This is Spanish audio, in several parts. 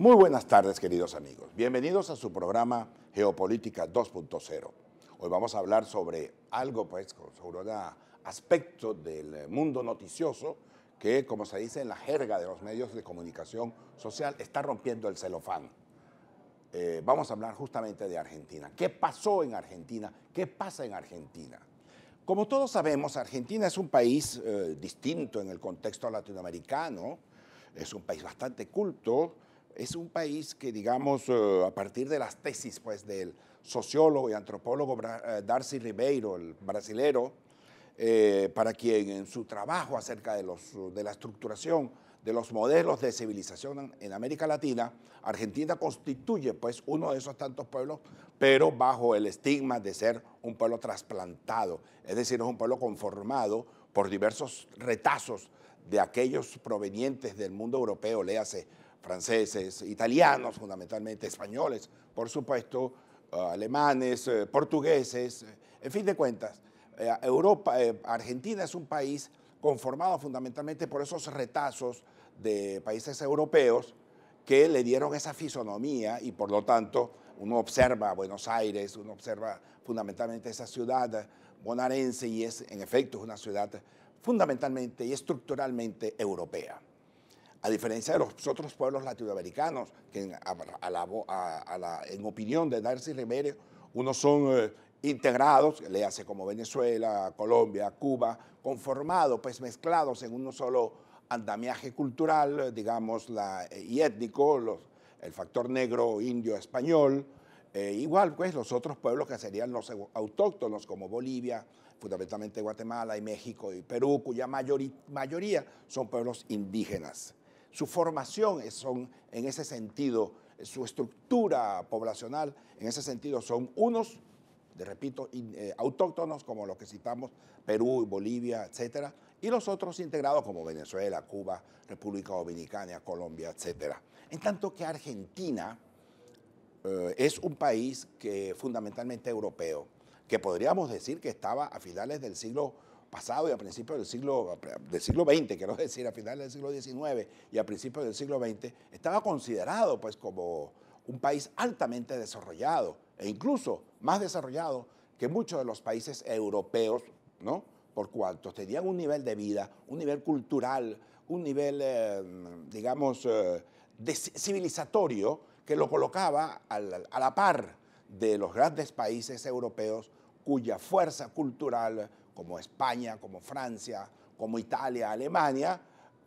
Muy buenas tardes, queridos amigos. Bienvenidos a su programa Geopolítica 2.0. Hoy vamos a hablar sobre algo, pues, sobre un aspecto del mundo noticioso que, como se dice en la jerga de los medios de comunicación social, está rompiendo el celofán. Eh, vamos a hablar justamente de Argentina. ¿Qué pasó en Argentina? ¿Qué pasa en Argentina? Como todos sabemos, Argentina es un país eh, distinto en el contexto latinoamericano, es un país bastante culto, es un país que, digamos, eh, a partir de las tesis pues, del sociólogo y antropólogo eh, Darcy Ribeiro, el brasilero, eh, para quien en su trabajo acerca de, la estructuración de los modelos de civilización en, América Latina, Argentina constituye pues uno de esos tantos pueblos, pero bajo el estigma de ser un pueblo trasplantado, es decir, es un pueblo conformado por diversos retazos de aquellos provenientes del mundo europeo, léase franceses, italianos fundamentalmente, españoles, por supuesto, eh, alemanes, eh, portugueses, eh, en fin de cuentas. Europa, Argentina es un país conformado fundamentalmente por esos retazos de países europeos que le dieron esa fisonomía y por lo tanto uno observa Buenos Aires, uno observa fundamentalmente esa ciudad bonaerense y es en efecto una ciudad fundamentalmente y estructuralmente europea a diferencia de los otros pueblos latinoamericanos, que en, opinión de Darcy Ribeiro, unos son eh, integrados, le hace como Venezuela, Colombia, Cuba, conformados, pues mezclados en un solo andamiaje cultural, eh, digamos, la, eh, y étnico, el factor negro, indio, español, igual pues los otros pueblos que serían los autóctonos como Bolivia, fundamentalmente Guatemala y México y Perú, cuya mayoría son pueblos indígenas su formación son en ese sentido, su estructura poblacional en ese sentido son unos, de repito, eh, autóctonos como los que citamos, Perú, Bolivia, etcétera, y los otros integrados como Venezuela, Cuba, República Dominicana, Colombia, etcétera. En tanto que Argentina eh, es un país que fundamentalmente europeo, que podríamos decir que estaba a finales del siglo pasado y a principios del siglo, del siglo XX, quiero decir, a finales del siglo XIX y a principios del siglo XX, estaba considerado pues como un país altamente desarrollado e incluso más desarrollado que muchos de los países europeos, ¿no? Por cuanto tenían un nivel de vida, un nivel cultural, un nivel, eh, digamos, eh, civilizatorio que lo colocaba a la par de los grandes países europeos cuya fuerza cultural, como España, como Francia, como Italia, Alemania,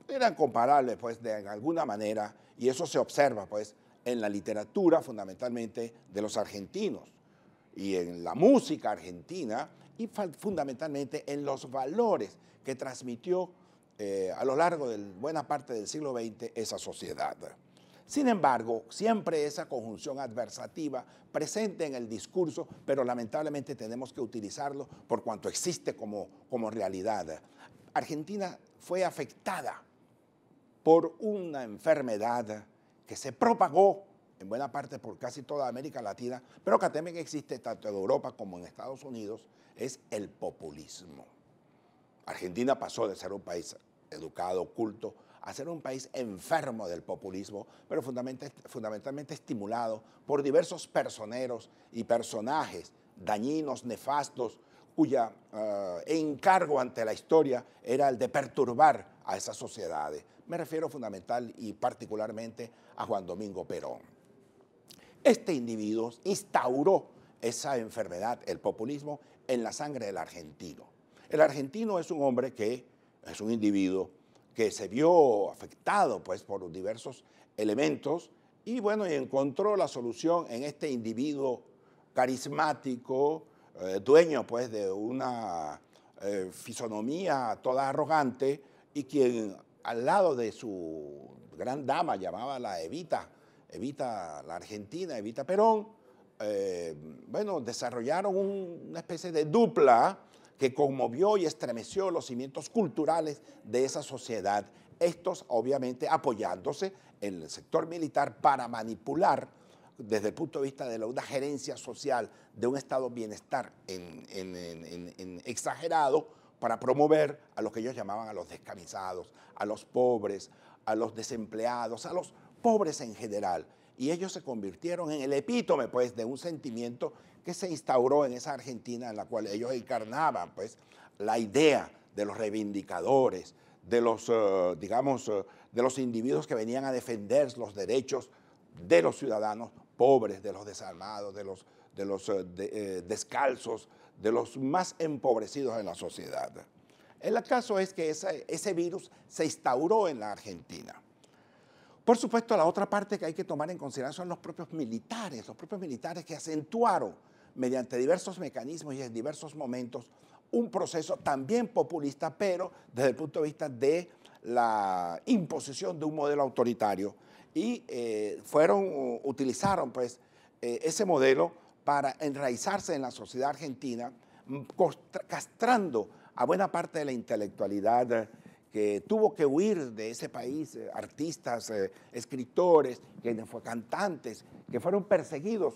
eran comparables, pues, de alguna manera, y eso se observa, pues, en la literatura fundamentalmente de los argentinos y en la música argentina y fundamentalmente en los valores que transmitió eh, a lo largo de buena parte del siglo XX esa sociedad. Sin embargo, siempre esa conjunción adversativa presente en el discurso, pero lamentablemente tenemos que utilizarlo por cuanto existe como, realidad. Argentina fue afectada por una enfermedad que se propagó en buena parte por casi toda América Latina, pero que también existe tanto en Europa como en Estados Unidos, es el populismo. Argentina pasó de ser un país educado, culto, a ser un país enfermo del populismo, pero fundamentalmente, estimulado por diversos personeros y personajes dañinos, nefastos, cuya eh, encargo ante la historia era el de perturbar a esas sociedades. Me refiero fundamental y particularmente a Juan Domingo Perón. Este individuo instauró esa enfermedad, el populismo, en la sangre del argentino. El argentino es un hombre que es un individuo que se vio afectado pues, por diversos elementos y bueno, encontró la solución en este individuo carismático, eh, dueño pues de una eh, fisonomía toda arrogante y quien al lado de su gran dama llamaba la Evita, Evita la Argentina, Evita Perón, eh, bueno, desarrollaron una especie de dupla que conmovió y estremeció los cimientos culturales de esa sociedad, estos obviamente apoyándose en el sector militar para manipular desde el punto de vista de la, una gerencia social de un estado bienestar exagerado para promover a lo que ellos llamaban a los descamisados, a los pobres, a los desempleados, a los pobres en general. Y ellos se convirtieron en el epítome, pues, de un sentimiento que se instauró en esa Argentina en la cual ellos encarnaban, pues, la idea de los reivindicadores, de los, eh, digamos, eh, de los individuos que venían a defender los derechos de los ciudadanos pobres, de los desarmados, de los, eh, descalzos, de los más empobrecidos en la sociedad. El caso es que ese virus se instauró en la Argentina. Por supuesto, la otra parte que hay que tomar en consideración son los propios militares, los propios militares que acentuaron mediante diversos mecanismos y en diversos momentos un proceso también populista, pero desde el punto de vista de la imposición de un modelo autoritario. Y eh, fueron, utilizaron pues eh, ese modelo para enraizarse en la sociedad argentina, castrando a buena parte de la intelectualidad que tuvo que huir de ese país, eh, artistas, eh, escritores, quienes fue cantantes, que fueron perseguidos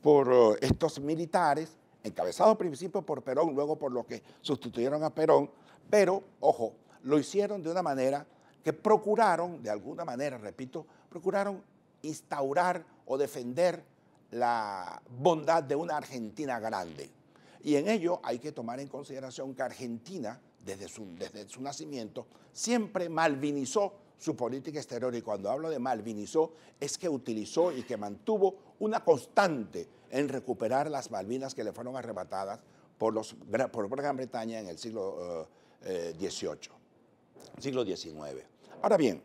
por eh, estos militares, encabezados al principio por Perón, luego por los que sustituyeron a Perón, pero, ojo, lo hicieron de una manera que procuraron, de alguna manera, repito, procuraron instaurar o defender la bondad de una Argentina grande. Y en ello hay que tomar en consideración que Argentina desde su, desde su nacimiento, siempre malvinizó su política exterior. Y cuando hablo de malvinizó, es que utilizó y que mantuvo una constante en recuperar las Malvinas que le fueron arrebatadas por, los, Gran Bretaña en el siglo XVIII, eh, eh, siglo XIX. Ahora bien,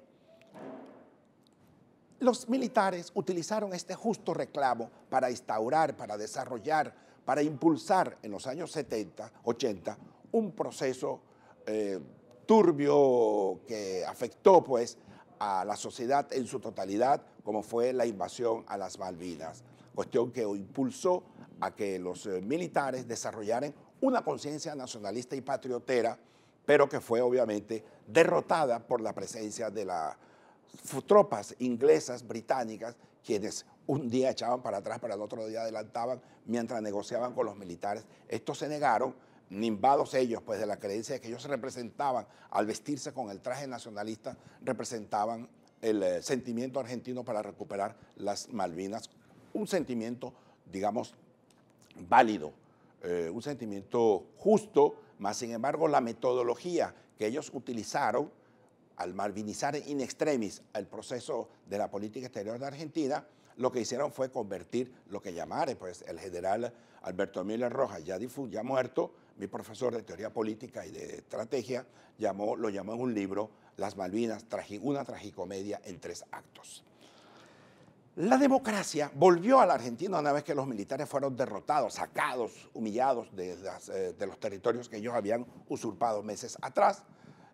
los militares utilizaron este justo reclamo para instaurar, para desarrollar, para impulsar en los años 70, 80, un proceso eh, turbio que afectó pues a la sociedad en su totalidad, como fue la invasión a las Malvinas, cuestión que impulsó a que los eh, militares desarrollaran una conciencia nacionalista y patriotera, pero que fue obviamente derrotada por la presencia de las tropas inglesas, británicas, quienes un día echaban para atrás, para el otro día adelantaban, mientras negociaban con los militares. Estos se negaron nimbados ellos, pues de la creencia de que ellos representaban, al vestirse con el traje nacionalista, representaban el eh, sentimiento argentino para recuperar las Malvinas, un sentimiento, digamos, válido, eh, un sentimiento justo, más sin embargo la metodología que ellos utilizaron al malvinizar in extremis el proceso de la política exterior de Argentina, lo que hicieron fue convertir lo que llamaron pues, el general Alberto Emilio Rojas, ya, ya muerto, mi profesor de teoría política y de estrategia llamó, lo llamó en un libro Las Malvinas, una tragicomedia en tres actos. La democracia volvió a la Argentina una vez que los militares fueron derrotados, sacados, humillados de, eh, los territorios que ellos habían usurpado meses atrás.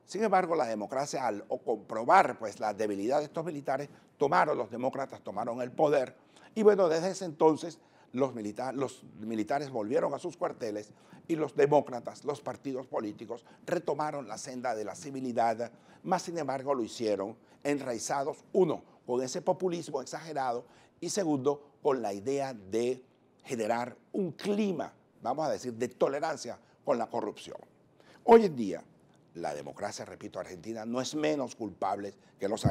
Sin embargo, la democracia, al comprobar pues, la debilidad de estos militares, tomaron, los demócratas tomaron el poder. Y bueno, desde ese entonces los, militares volvieron a sus cuarteles y los demócratas, los partidos políticos, retomaron la senda de la civilidad, más sin embargo lo hicieron enraizados, uno, con ese populismo exagerado y segundo, con la idea de generar un clima, vamos a decir, de tolerancia con la corrupción. Hoy en día, la democracia, repito, argentina no es menos culpable que los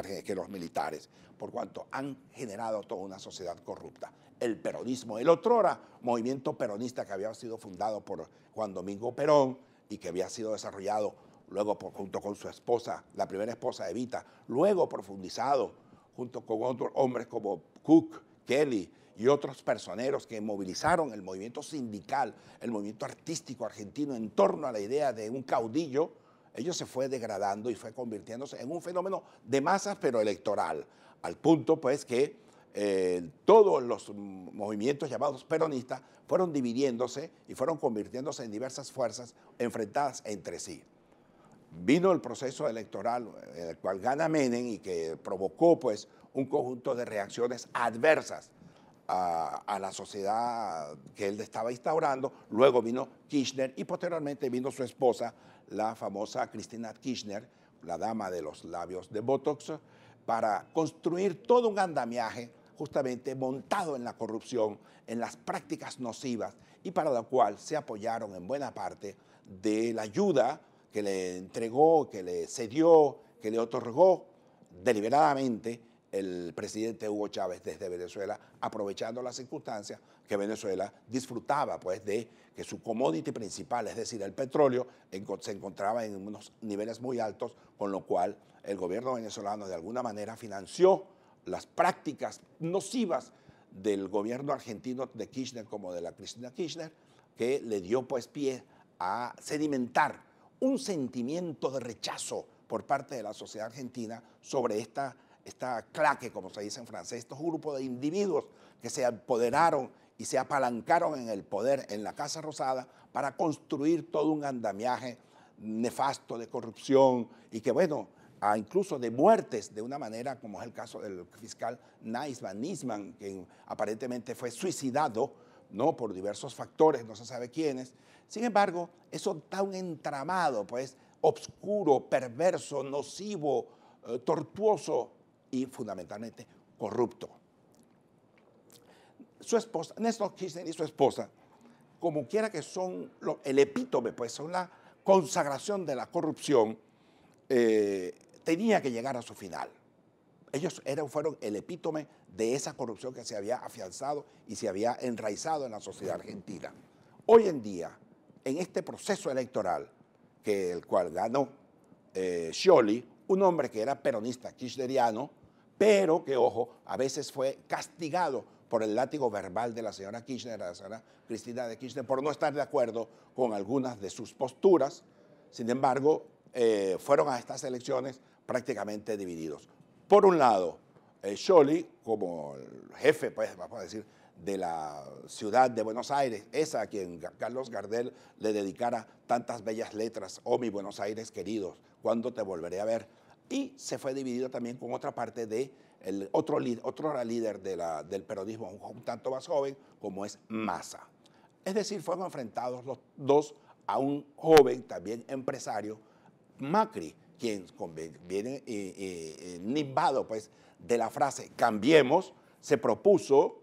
militares, por cuanto han generado toda una sociedad corrupta el peronismo, el otrora movimiento peronista que había sido fundado por Juan Domingo Perón y que había sido desarrollado luego junto con su esposa, la primera esposa de Evita, luego profundizado junto con otros hombres como Cook, Kelly y otros personeros que movilizaron el movimiento sindical, el movimiento artístico argentino en torno a la idea de un caudillo, ello se fue degradando y fue convirtiéndose en un fenómeno de masas pero electoral, al punto pues que eh, todos los movimientos llamados peronistas fueron dividiéndose y fueron convirtiéndose en diversas fuerzas enfrentadas entre sí. Vino el proceso electoral, en eh, el cual gana Menem y que provocó pues, un conjunto de reacciones adversas a, a, la sociedad que él estaba instaurando. Luego vino Kirchner y posteriormente vino su esposa, la famosa Cristina Kirchner, la dama de los labios de Botox, para construir todo un andamiaje justamente montado en la corrupción, en las prácticas nocivas y para la cual se apoyaron en buena parte de la ayuda que le entregó, que le cedió, que le otorgó deliberadamente el presidente Hugo Chávez desde Venezuela, aprovechando las circunstancias que Venezuela disfrutaba, pues, de que su commodity principal, es decir, el petróleo, se encontraba en unos niveles muy altos, con lo cual el gobierno venezolano de alguna manera financió las prácticas nocivas del gobierno argentino de Kirchner como de la Cristina Kirchner, que le dio pues pie a sedimentar un sentimiento de rechazo por parte de la sociedad argentina sobre esta, esta claque, como se dice en francés, estos grupos de individuos que se apoderaron y se apalancaron en el poder en la Casa Rosada para construir todo un andamiaje nefasto de corrupción y que bueno, incluso de muertes, de una manera como es el caso del fiscal Naisman, Nisman, que aparentemente fue suicidado ¿no? por diversos factores, no se sabe quiénes. Sin embargo, eso da un entramado, pues, obscuro, perverso, nocivo, eh, tortuoso y fundamentalmente corrupto. Su esposa, Néstor Kirchner y su esposa, como quiera que son el epítome, pues, son la consagración de la corrupción. Eh, tenía que llegar a su final. Ellos eran, fueron el epítome de esa corrupción que se había afianzado y se había enraizado en la sociedad argentina. Hoy en día, en este proceso electoral, que el cual ganó eh, un hombre que era peronista kirchneriano, pero que, ojo, a veces fue castigado por el látigo verbal de la señora Kirchner, la señora Cristina de Kirchner, por no estar de acuerdo con algunas de sus posturas. Sin embargo, eh, fueron a estas elecciones prácticamente divididos. Por un lado, eh, como el jefe, pues vamos a decir, de la ciudad de Buenos Aires, esa a quien Carlos Gardel le dedicara tantas bellas letras, oh mi Buenos Aires queridos, ¿cuándo te volveré a ver? Y se fue dividido también con otra parte de el otro, otro líder del periodismo, un tanto más joven, como es Massa. Es decir, fueron enfrentados los dos a un joven, también empresario, Macri, quien viene eh, eh, eh, nimbado pues, de la frase cambiemos, se propuso,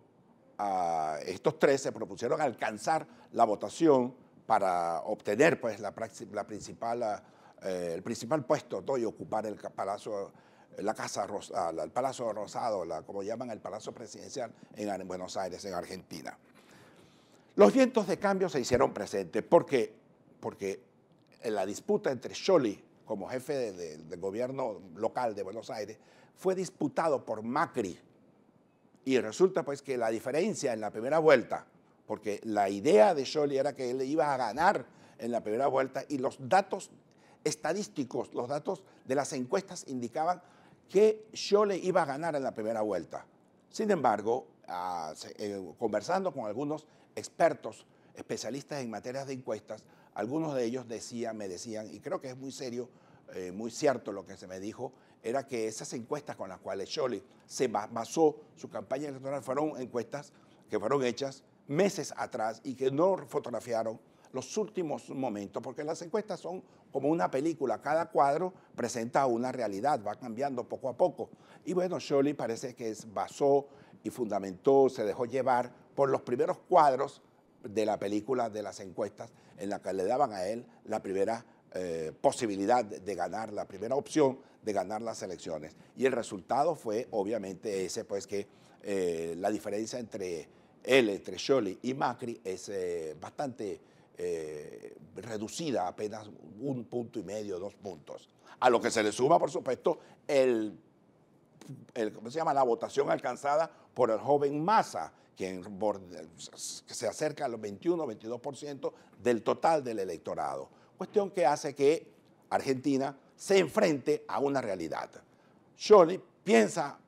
a estos tres se propusieron alcanzar la votación para obtener pues, la, principal, el principal puesto ocupar el palacio la Casa ah, el Palacio Rosado, como llaman el Palacio Presidencial en Buenos Aires, en Argentina. Los vientos de cambio se hicieron presentes porque, porque en la disputa entre Scioli como jefe del de, gobierno local de Buenos Aires, fue disputado por Macri. Y resulta pues que la diferencia en la primera vuelta, porque la idea de Scholl era que él iba a ganar en la primera vuelta y los datos estadísticos, los datos de las encuestas indicaban que Scholl iba a ganar en la primera vuelta. Sin embargo, ah, eh, conversando con algunos expertos, especialistas en materias de encuestas, algunos de ellos decían, me decían, y creo que es muy serio, eh, muy cierto lo que se me dijo, era que esas encuestas con las cuales Scholz se basó su campaña electoral fueron encuestas que fueron hechas meses atrás y que no fotografiaron los últimos momentos, porque las encuestas son como una película, cada cuadro presenta una realidad, va cambiando poco a poco. Y bueno, Scholz parece que se basó y fundamentó, se dejó llevar por los primeros cuadros de la película de las encuestas en la que le daban a él la primera eh, posibilidad de ganar, la primera opción de ganar las elecciones. Y el resultado fue obviamente ese, pues que eh, la diferencia entre él, entre y Macri es eh, bastante reducida, apenas un punto y medio, dos puntos. A lo que se le suma, por supuesto, el, el ¿cómo se llama? la votación alcanzada por el joven Massa, quien se acerca a los 21, 22% del total del electorado. Cuestión que hace que Argentina se enfrente a una realidad. Scioli piensa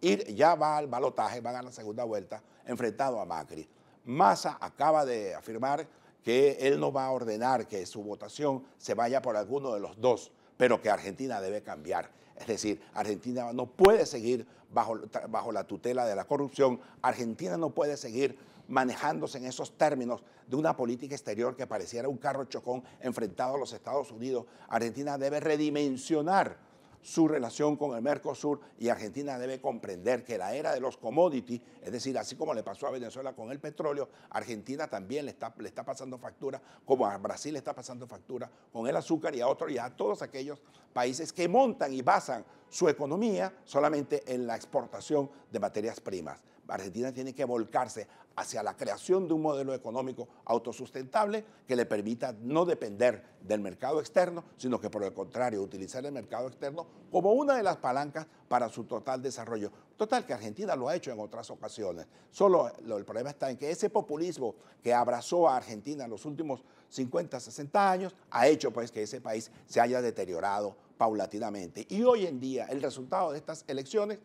ir, ya va al balotaje, va a la segunda vuelta, enfrentado a Macri. Massa acaba de afirmar que él no va a ordenar que su votación se vaya por alguno de los dos, pero que Argentina debe cambiar. Es decir, Argentina no puede seguir bajo, bajo la tutela de la corrupción, Argentina no puede seguir manejándose en esos términos de una política exterior que pareciera un carro chocón enfrentado a los Estados Unidos. Argentina debe redimensionar su relación con el Mercosur y Argentina debe comprender que la era de los commodities, es decir, así como le pasó a Venezuela con el petróleo, Argentina también le está, pasando factura, como a Brasil le está pasando factura con el azúcar y a otros y a todos aquellos países que montan y basan su economía solamente en la exportación de materias primas. Argentina tiene que volcarse hacia la creación de un modelo económico autosustentable que le permita no depender del mercado externo, sino que por el contrario utilizar el mercado externo como una de las palancas para su total desarrollo. Total, que Argentina lo ha hecho en otras ocasiones. Solo el problema está en que ese populismo que abrazó a Argentina en los últimos 50, 60 años ha hecho pues que ese país se haya deteriorado paulatinamente. Y hoy en día el resultado de estas elecciones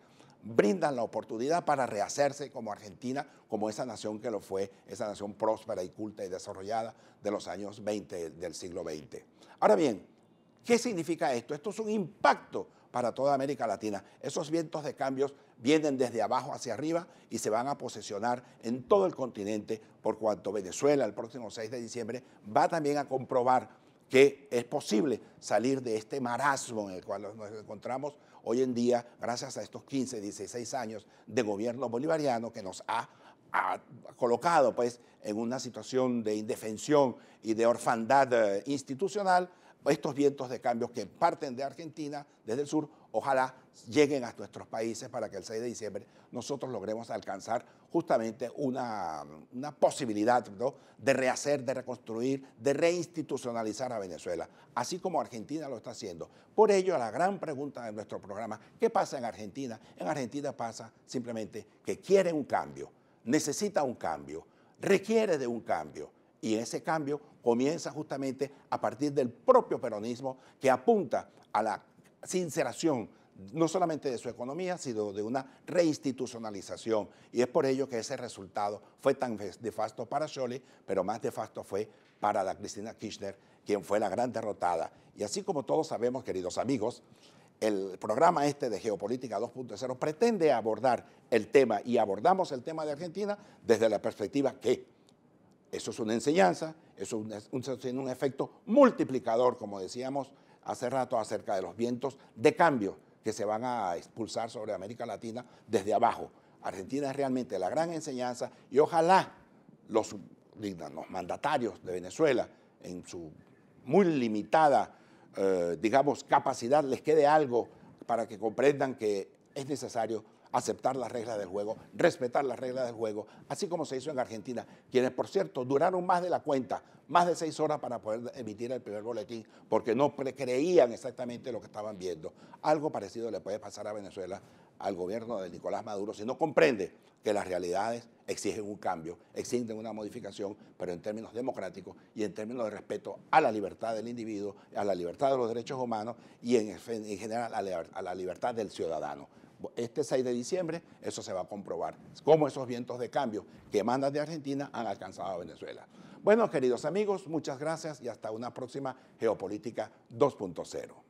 brindan la oportunidad para rehacerse como Argentina, como esa nación que lo fue, esa nación próspera y culta y desarrollada de los años 20 del siglo XX. Ahora bien, ¿qué significa esto? Esto es un impacto para toda América Latina. Esos vientos de cambios vienen desde abajo hacia arriba y se van a posesionar en todo el continente, por cuanto Venezuela el próximo 6 de diciembre va también a comprobar que es posible salir de este marasmo en el cual nos encontramos hoy en día gracias a estos 15, 16 años de gobierno bolivariano que nos ha, colocado pues en una situación de indefensión y de orfandad eh, institucional, estos vientos de cambio que parten de Argentina desde el sur ojalá lleguen a nuestros países para que el 6 de diciembre nosotros logremos alcanzar justamente una, posibilidad de rehacer, de reconstruir, de reinstitucionalizar a Venezuela, así como Argentina lo está haciendo. Por ello, la gran pregunta de nuestro programa, ¿qué pasa en Argentina? En Argentina pasa simplemente que quiere un cambio, necesita un cambio, requiere de un cambio. Y ese cambio comienza justamente a partir del propio peronismo que apunta a la sinceración no solamente de su economía, sino de una reinstitucionalización. Y es por ello que ese resultado fue tan nefasto para Scioli, pero más nefasto fue para la Cristina Kirchner, quien fue la gran derrotada. Y así como todos sabemos, queridos amigos, el programa este de Geopolítica 2.0 pretende abordar el tema, y abordamos el tema de Argentina desde la perspectiva que eso es una enseñanza, eso un, un efecto multiplicador, como decíamos, hace rato acerca de los vientos de cambio que se van a expulsar sobre América Latina desde abajo. Argentina es realmente la gran enseñanza y ojalá los, los mandatarios de Venezuela, en su muy limitada, eh, digamos, capacidad, les quede algo para que comprendan que es necesario aceptar las reglas del juego, respetar las reglas del juego, así como se hizo en Argentina, quienes, por cierto, duraron más de la cuenta, más de seis horas para poder emitir el primer boletín, porque no creían exactamente lo que estaban viendo. Algo parecido le puede pasar a Venezuela al gobierno de Nicolás Maduro si no comprende que las realidades exigen un cambio, exigen una modificación, pero en términos democráticos y en términos de respeto a la libertad del individuo, a la libertad de los derechos humanos y en, general a la libertad del ciudadano este 6 de diciembre eso se va a comprobar, cómo esos vientos de cambio que mandan de Argentina han alcanzado a Venezuela. Bueno, queridos amigos, muchas gracias y hasta una próxima Geopolítica 2.0.